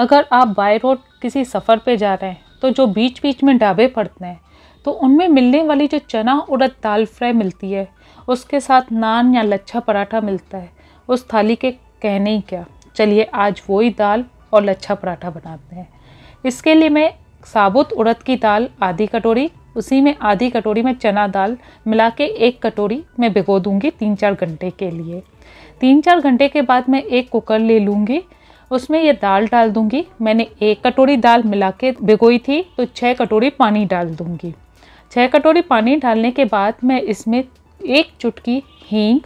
अगर आप by road किसी सफ़र पे जा रहे हैं तो जो बीच बीच में ढाबे पड़ते हैं तो उनमें मिलने वाली जो चना उड़द दाल फ्राई मिलती है उसके साथ नान या लच्छा पराठा मिलता है उस थाली के कहने ही क्या चलिए आज वही दाल और लच्छा पराठा बनाते हैं इसके लिए मैं साबुत उड़द की दाल आधी कटोरी उसी में आधी कटोरी में चना दाल मिला के एक कटोरी में भिगो दूंगी तीन चार घंटे के लिए तीन चार घंटे के बाद मैं एक कुकर ले लूँगी उसमें ये दाल डाल दूंगी मैंने एक कटोरी दाल मिला के भिगोई थी तो छः कटोरी पानी डाल दूंगी छः कटोरी पानी डालने के बाद मैं इसमें एक चुटकी हींग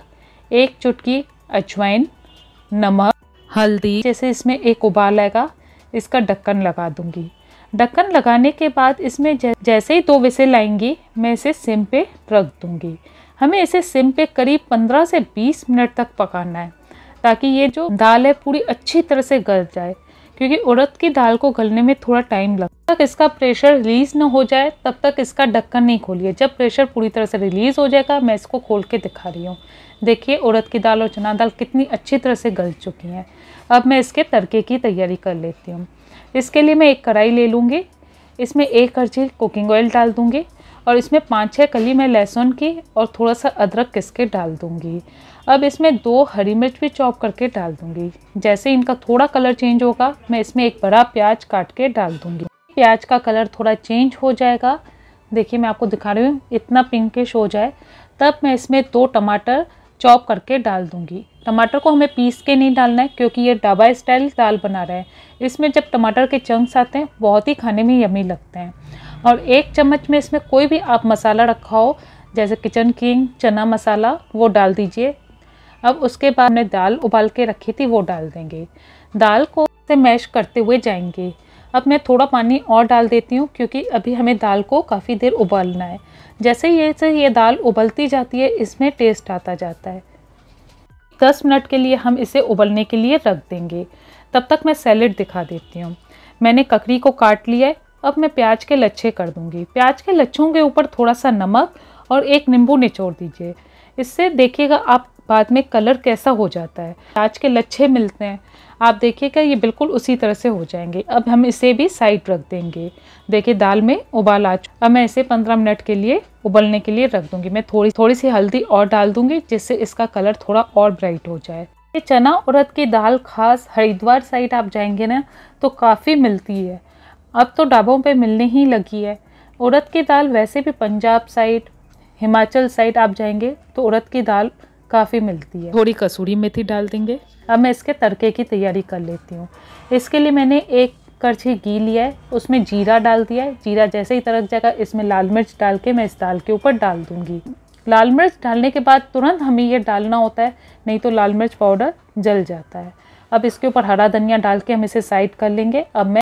एक चुटकी अजवाइन नमक हल्दी जैसे इसमें एक उबाल आएगा इसका ढक्कन लगा दूंगी ढक्कन लगाने के बाद इसमें जैसे ही दो विसे लाएंगी मैं इसे सिम पे रख दूंगी हमें इसे सिम पे करीब 15 से 20 मिनट तक पकाना है ताकि ये जो दाल है पूरी अच्छी तरह से गल जाए क्योंकि उड़द की दाल को गलने में थोड़ा टाइम लगता तक इसका प्रेशर रिलीज़ ना हो जाए तब तक इसका ढक्कन नहीं खोलिए जब प्रेशर पूरी तरह से रिलीज़ हो जाएगा मैं इसको खोल के दिखा रही हूँ देखिए उड़द की दाल और चना दाल कितनी अच्छी तरह से गल चुकी हैं अब मैं इसके तड़के की तैयारी कर लेती हूँ इसके लिए मैं एक कढ़ाई ले लूँगी इसमें एक अर्जी कुकिंग ऑयल डाल दूँगी और इसमें पाँच छः कली मैं लहसुन की और थोड़ा सा अदरक किस के डाल दूँगी अब इसमें दो हरी मिर्च भी चॉप करके डाल दूँगी जैसे इनका थोड़ा कलर चेंज होगा मैं इसमें एक बड़ा प्याज काट के डाल दूँगी प्याज का कलर थोड़ा चेंज हो जाएगा देखिए मैं आपको दिखा रही हूँ इतना पिंकिश हो जाए तब मैं इसमें दो टमाटर चॉप करके डाल दूँगी टमाटर को हमें पीस के नहीं डालना है क्योंकि ये डाबा स्टाइल दाल बना रहे हैं इसमें जब टमाटर के चंक्स आते हैं बहुत ही खाने में यमी लगते हैं और एक चम्मच में इसमें कोई भी आप मसाला रखा हो जैसे किचन किंग चना मसाला वो डाल दीजिए अब उसके बाद हमने दाल उबाल के रखी थी वो डाल देंगे दाल को से मैश करते हुए जाएंगे अब मैं थोड़ा पानी और डाल देती हूँ क्योंकि अभी हमें दाल को काफ़ी देर उबालना है जैसे ये से ये दाल उबलती जाती है इसमें टेस्ट आता जाता है दस मिनट के लिए हम इसे उबलने के लिए रख देंगे तब तक मैं सैलेड दिखा देती हूँ मैंने ककड़ी को काट लिया है अब मैं प्याज के लच्छे कर दूंगी प्याज के लच्छों के ऊपर थोड़ा सा नमक और एक नींबू निचोड़ दीजिए इससे देखिएगा आप बाद में कलर कैसा हो जाता है प्याज के लच्छे मिलते हैं आप देखिएगा ये बिल्कुल उसी तरह से हो जाएंगे अब हम इसे भी साइड रख देंगे देखिए दाल में उबाल आ अब मैं इसे 15 मिनट के लिए उबलने के लिए रख दूंगी मैं थोड़ी थोड़ी सी हल्दी और डाल दूंगी जिससे इसका कलर थोड़ा और ब्राइट हो जाए ये चना उड़द की दाल खास हरिद्वार साइड आप जाएंगे ना तो काफ़ी मिलती है अब तो ढाबों पे मिलने ही लगी है उड़द की दाल वैसे भी पंजाब साइड हिमाचल साइड आप जाएंगे तो उड़द की दाल काफ़ी मिलती है थोड़ी कसूरी मेथी डाल देंगे अब मैं इसके तड़के की तैयारी कर लेती हूँ इसके लिए मैंने एक करछी घी लिया है उसमें जीरा डाल दिया है जीरा जैसे ही तड़क जाएगा इसमें लाल मिर्च डाल के मैं इस दाल के ऊपर डाल दूँगी लाल मिर्च डालने के बाद तुरंत हमें यह डालना होता है नहीं तो लाल मिर्च पाउडर जल जाता है अब इसके ऊपर हरा धनिया डाल के हम इसे साइड कर लेंगे अब मैं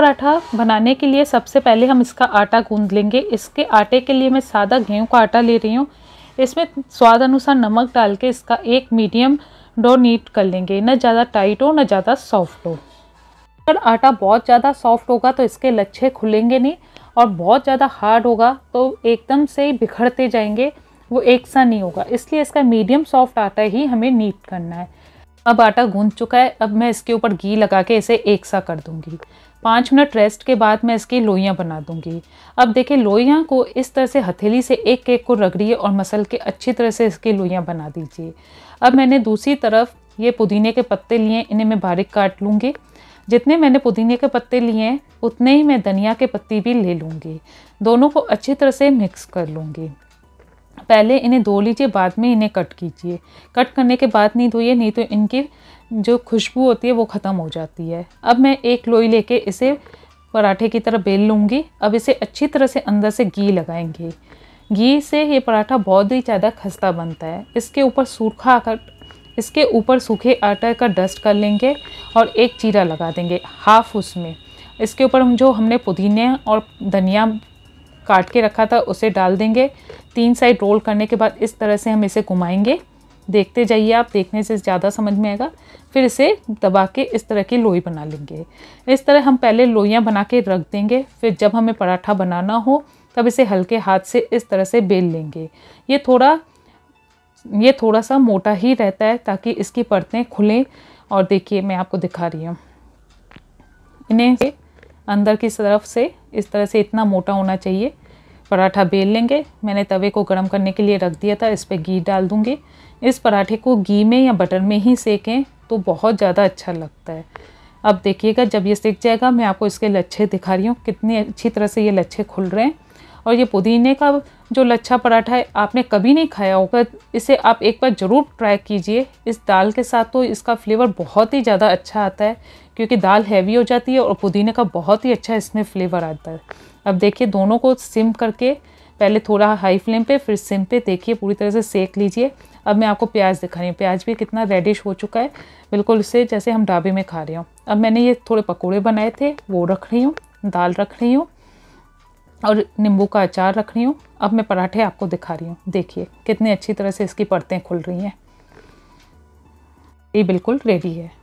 पराठा बनाने के लिए सबसे पहले हम इसका आटा गूंद लेंगे इसके आटे के लिए मैं सादा गेहूं का आटा ले रही हूँ इसमें स्वाद अनुसार नमक डाल के इसका एक मीडियम डो नीट कर लेंगे ना ज़्यादा टाइट हो न ज़्यादा सॉफ्ट हो अगर आटा बहुत ज़्यादा सॉफ्ट होगा तो इसके लच्छे खुलेंगे नहीं और बहुत ज़्यादा हार्ड होगा तो एकदम से बिखरते जाएंगे वो एक सा नहीं होगा इसलिए इसका मीडियम सॉफ्ट आटा ही हमें नीट करना है अब आटा गूंद चुका है अब मैं इसके ऊपर घी लगा के इसे एक सा कर दूंगी पाँच मिनट रेस्ट के बाद मैं इसकी लोइयाँ बना दूंगी अब देखिए लोइयाँ को इस तरह से हथेली से एक एक को रगड़िए और मसल के अच्छी तरह से इसकी लोइयाँ बना दीजिए अब मैंने दूसरी तरफ ये पुदीने के पत्ते लिए इन्हें मैं बारीक काट लूँगी जितने मैंने पुदीने के पत्ते लिए हैं उतने ही मैं धनिया के पत्ते भी ले लूँगी दोनों को अच्छी तरह से मिक्स कर लूँगी पहले इन्हें धो लीजिए बाद में इन्हें कट कीजिए कट करने के बाद नहीं धोइए नहीं तो इनकी जो खुशबू होती है वो ख़त्म हो जाती है अब मैं एक लोई लेके इसे पराठे की तरह बेल लूँगी अब इसे अच्छी तरह से अंदर से घी लगाएंगे घी से ये पराठा बहुत ही ज़्यादा खस्ता बनता है इसके ऊपर सूखा कर इसके ऊपर सूखे आटा का डस्ट कर लेंगे और एक चीरा लगा देंगे हाफ उसमें इसके ऊपर हम जो हमने पुदीने और धनिया काट के रखा था उसे डाल देंगे तीन साइड रोल करने के बाद इस तरह से हम इसे घुमाएंगे देखते जाइए आप देखने से ज़्यादा समझ में आएगा फिर इसे दबा के इस तरह की लोई बना लेंगे इस तरह हम पहले लोइयाँ बना के रख देंगे फिर जब हमें पराठा बनाना हो तब इसे हल्के हाथ से इस तरह से बेल लेंगे ये थोड़ा ये थोड़ा सा मोटा ही रहता है ताकि इसकी परतें खुलें और देखिए मैं आपको दिखा रही हूँ इन्हें अंदर की तरफ से इस तरह से इतना मोटा होना चाहिए पराठा बेल लेंगे मैंने तवे को गर्म करने के लिए रख दिया था इस पर घी डाल दूँगी इस पराठे को घी में या बटर में ही सेकें तो बहुत ज़्यादा अच्छा लगता है अब देखिएगा जब ये सेक जाएगा मैं आपको इसके लच्छे दिखा रही हूँ कितनी अच्छी तरह से ये लच्छे खुल रहे हैं और ये पुदीने का जो लच्छा पराठा है आपने कभी नहीं खाया होगा इसे आप एक बार ज़रूर ट्राई कीजिए इस दाल के साथ तो इसका फ्लेवर बहुत ही ज़्यादा अच्छा आता है क्योंकि दाल हैवी हो जाती है और पुदीने का बहुत ही अच्छा इसमें फ्लेवर आता है अब देखिए दोनों को सिम करके पहले थोड़ा हाई फ्लेम पे फिर सिम पे देखिए पूरी तरह से सेक लीजिए अब मैं आपको प्याज दिखा रही हूँ प्याज भी कितना रेडिश हो चुका है बिल्कुल इसे जैसे हम ढाबे में खा रहे हो अब मैंने ये थोड़े पकौड़े बनाए थे वो रख रही हूँ दाल रख रही हूँ और नींबू का अचार रख रही हूँ अब मैं पराठे आपको दिखा रही हूँ देखिए कितनी अच्छी तरह से इसकी परतें खुल रही हैं ये बिल्कुल रेडी है